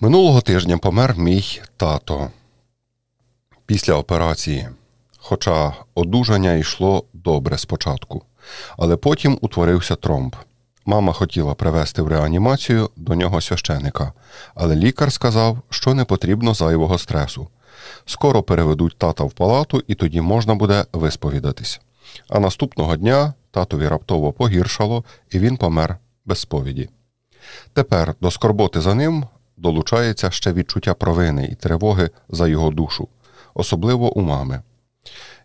Минулого тижня помер мій тато після операції, хоча одужання йшло добре спочатку, але потім утворився тромб. Мама хотіла привезти в реанімацію до нього священика, але лікар сказав, що не потрібно зайвого стресу. Скоро переведуть тата в палату, і тоді можна буде висповідатись. А наступного дня татові раптово погіршало, і він помер без сповіді. Тепер до скорботи за ним долучається ще відчуття провини і тривоги за його душу, особливо у мами.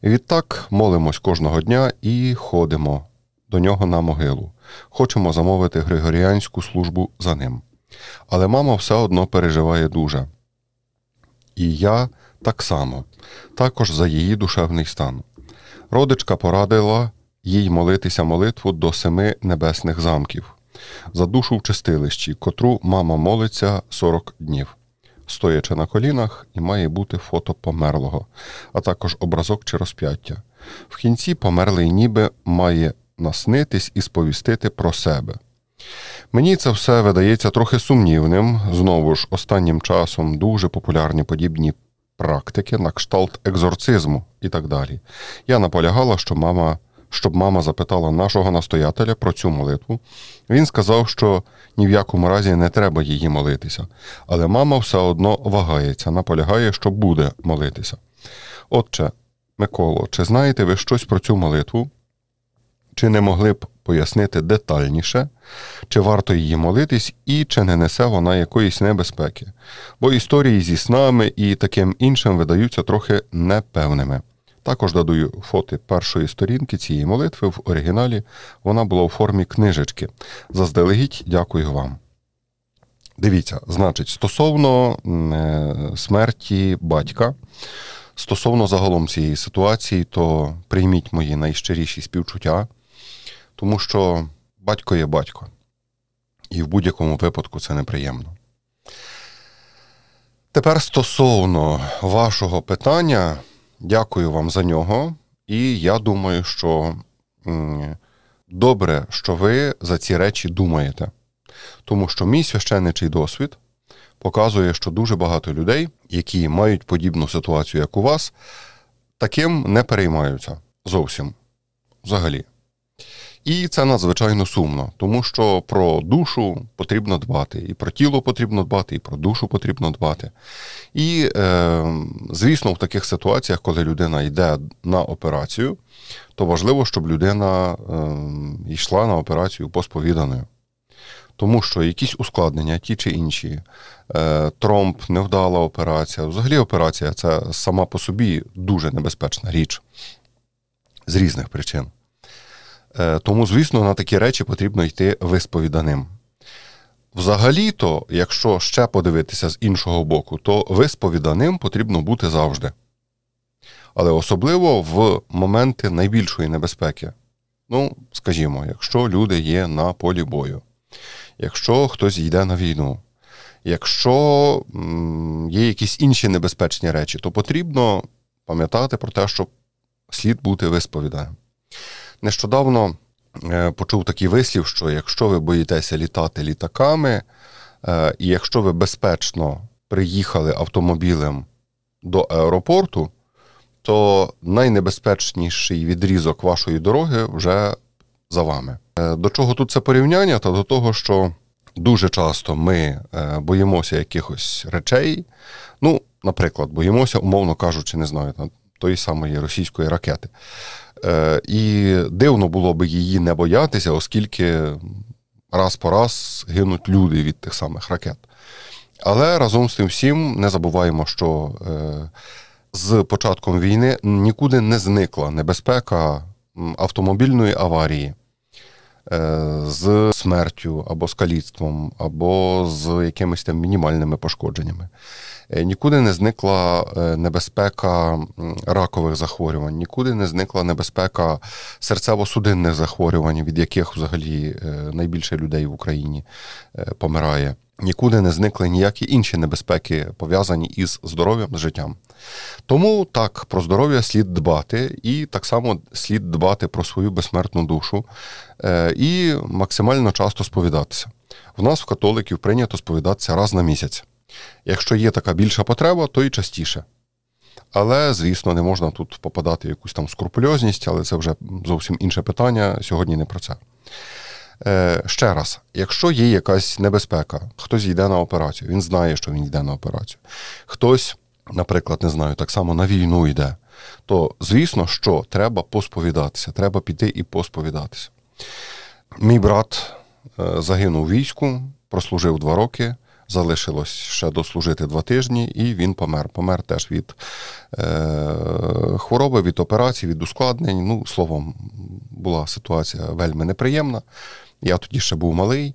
І відтак молимось кожного дня і ходимо до нього на могилу. Хочемо замовити григоріанську службу за ним. Але мама все одно переживає дуже. І я так само, також за її душевний стан. Родичка порадила їй молитися молитву до семи небесних замків за душу в чистилищі, котру мама молиться 40 днів, стоячи на колінах і має бути фото померлого, а також образок чи розп'яття. В кінці померлий ніби має наснитись і сповістити про себе. Мені це все видається трохи сумнівним. Знову ж, останнім часом дуже популярні подібні практики на кшталт екзорцизму і так далі. Я наполягала, що мама щоб мама запитала нашого настоятеля про цю молитву. Він сказав, що ні в якому разі не треба її молитися, але мама все одно вагається, наполягає, що буде молитися. Отче, Миколо, чи знаєте ви щось про цю молитву? Чи не могли б пояснити детальніше, чи варто її молитись, і чи не несе вона якоїсь небезпеки? Бо історії зі снами і таким іншим видаються трохи непевними. Також додаю фото першої сторінки цієї молитви в оригіналі. Вона була у формі книжечки. Заздалегідь дякую вам. Дивіться, значить, стосовно е, смерті батька, стосовно загалом цієї ситуації, то прийміть мої найщиріші співчуття, тому що батько є батько. І в будь-якому випадку це неприємно. Тепер стосовно вашого питання. Дякую вам за нього. І я думаю, що добре, що ви за ці речі думаєте. Тому що мій священичий досвід показує, що дуже багато людей, які мають подібну ситуацію, як у вас, таким не переймаються зовсім взагалі. І це надзвичайно сумно, тому що про душу потрібно дбати, і про тіло потрібно дбати, і про душу потрібно дбати. І, е, звісно, в таких ситуаціях, коли людина йде на операцію, то важливо, щоб людина е, йшла на операцію посповіданою. Тому що якісь ускладнення, ті чи інші, е, тромб, невдала операція. Взагалі операція це сама по собі дуже небезпечна річ з різних причин. Е, тому, звісно, на такі речі потрібно йти висповіданим. Взагалі-то, якщо ще подивитися з іншого боку, то висповіданим потрібно бути завжди. Але особливо в моменти найбільшої небезпеки. Ну, скажімо, якщо люди є на полі бою, якщо хтось йде на війну, якщо є якісь інші небезпечні речі, то потрібно пам'ятати про те, що слід бути висповіданим. Нещодавно е, почув такий вислів, що якщо ви боїтеся літати літаками, е, і якщо ви безпечно приїхали автомобілем до аеропорту, то найнебезпечніший відрізок вашої дороги вже за вами. Е, до чого тут це порівняння? Та до того, що дуже часто ми боїмося якихось речей. Ну, наприклад, боїмося, умовно кажучи, не знаю, тої самої російської ракети. Е, і дивно було би її не боятися, оскільки раз по раз гинуть люди від тих самих ракет. Але разом з тим всім не забуваємо, що е, з початком війни нікуди не зникла небезпека автомобільної аварії. Е, з смертю або з каліцтвом, або з якимись там мінімальними пошкодженнями. Е, нікуди не зникла е, небезпека ракових захворювань, нікуди не зникла небезпека серцево-судинних захворювань, від яких взагалі е, найбільше людей в Україні помирає. Нікуди не зникли ніякі інші небезпеки, пов'язані із здоров'ям з життям. Тому так про здоров'я слід дбати, і так само слід дбати про свою безсмертну душу і максимально часто сповідатися. В нас в католиків прийнято сповідатися раз на місяць. Якщо є така більша потреба, то і частіше. Але, звісно, не можна тут попадати в якусь там скрупульозність, але це вже зовсім інше питання. Сьогодні не про це. Е, Ще раз, якщо є якась небезпека, хтось йде на операцію, він знає, що він йде на операцію. Хтось, наприклад, не знаю, так само на війну йде, то звісно, що треба посповідатися, треба піти і посповідатися. Мій брат е, загинув у війську, прослужив два роки залишилось ще дослужити два тижні, і він помер. Помер теж від е, хвороби, від операцій, від ускладнень. Ну, словом, була ситуація вельми неприємна. Я тоді ще був малий.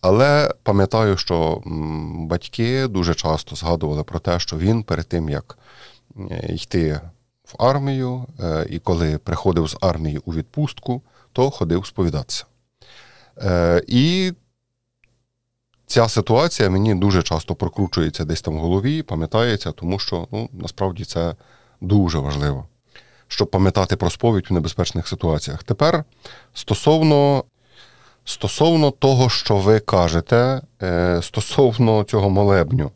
Але пам'ятаю, що батьки дуже часто згадували про те, що він перед тим, як е, йти в армію, е, і коли приходив з армії у відпустку, то ходив сповідатися. Е, і ця ситуація мені дуже часто прокручується десь там в голові, пам'ятається, тому що ну, насправді це дуже важливо, щоб пам'ятати про сповідь в небезпечних ситуаціях. Тепер стосовно стосовно того, що ви кажете, е, стосовно цього молебню.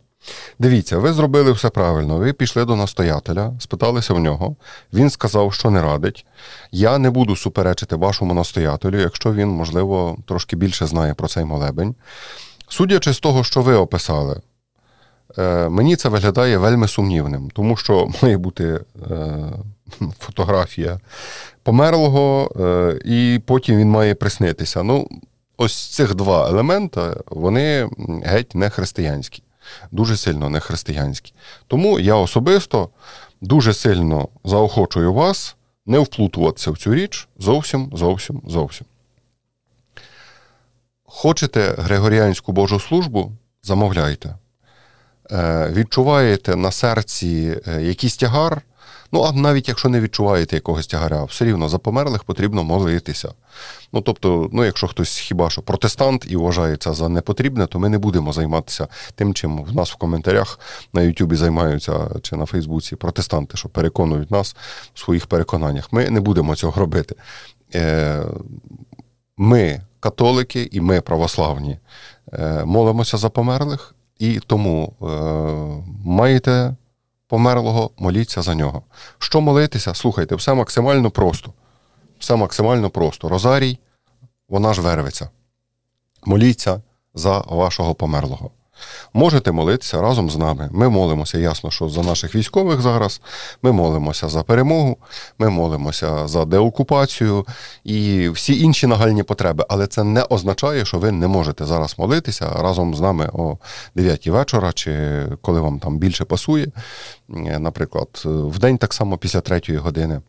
Дивіться, ви зробили все правильно. Ви пішли до настоятеля, спиталися в нього. Він сказав, що не радить. Я не буду суперечити вашому настоятелю, якщо він, можливо, трошки більше знає про цей молебень. Судячи з того, що ви описали, е, мені це виглядає вельми сумнівним, тому що має бути е, фотографія померлого, е, і потім він має приснитися. Ну, ось цих два елемента, вони геть не християнські, дуже сильно не християнські. Тому я особисто дуже сильно заохочую вас не вплутуватися в цю річ зовсім, зовсім, зовсім. Хочете Григоріанську Божу службу? Замовляйте. Е, відчуваєте на серці е, якийсь тягар. Ну, а навіть якщо не відчуваєте якогось тягаря, все рівно за померлих потрібно молитися. Ну тобто, ну якщо хтось хіба що протестант і вважається за непотрібне, то ми не будемо займатися тим, чим в нас в коментарях на Ютубі займаються чи на Фейсбуці протестанти, що переконують нас в своїх переконаннях. Ми не будемо цього робити. Е, ми католики, і ми православні, е, молимося за померлих, і тому е, маєте померлого, моліться за нього. Що молитися? Слухайте, все максимально просто. Все максимально просто. Розарій, вона ж вервиться. Моліться за вашого померлого. Можете молитися разом з нами. Ми молимося, ясно, що за наших військових зараз. Ми молимося за перемогу, ми молимося за деокупацію і всі інші нагальні потреби. Але це не означає, що ви не можете зараз молитися разом з нами о 9 вечора, чи коли вам там більше пасує. Е, наприклад, в день так само після третьої години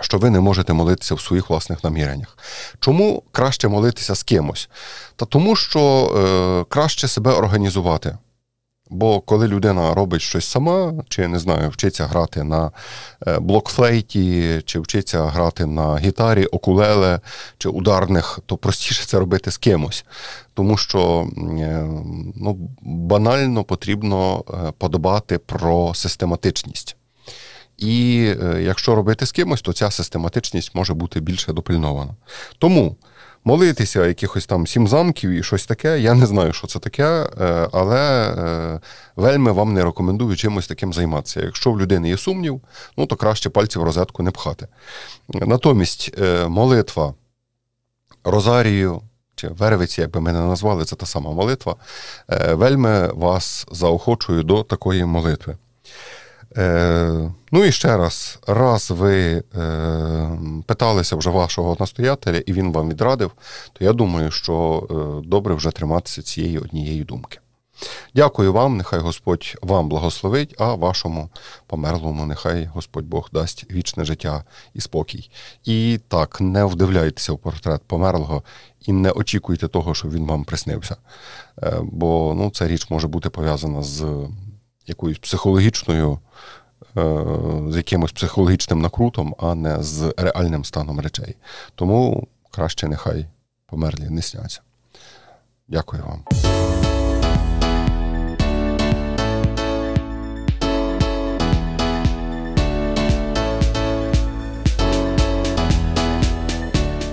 що ви не можете молитися в своїх власних наміреннях. Чому краще молитися з кимось? Та тому, що е, краще себе організувати. Бо коли людина робить щось сама, чи не знаю, вчиться грати на е, блокфлейті, чи вчиться грати на гітарі, окулеле чи ударних, то простіше це робити з кимось. Тому що е, ну, банально потрібно е, подбати про систематичність. І е, якщо робити з кимось, то ця систематичність може бути більше допильнована. Тому молитися якихось там сім замків і щось таке, я не знаю, що це таке, е, але е, вельми вам не рекомендую чимось таким займатися. Якщо в людини є сумнів, ну то краще пальці в розетку не пхати. Натомість молитва Розарію. Чи вервиці, як би мене назвали, це та сама молитва. Вельми вас заохочую до такої молитви. Е, Ну і ще раз, раз ви е, питалися вже вашого настоятеля, і він вам відрадив, то я думаю, що е, добре вже триматися цієї однієї думки. Дякую вам, нехай Господь вам благословить, а вашому померлому, нехай Господь Бог дасть вічне життя і спокій. І так, не вдивляйтеся в портрет померлого і не очікуйте того, щоб він вам приснився. Е, бо ну, ця річ може бути пов'язана з якоюсь психологічною, е, з якимось психологічним накрутом, а не з реальним станом речей. Тому краще нехай померлі не сняться. Дякую вам.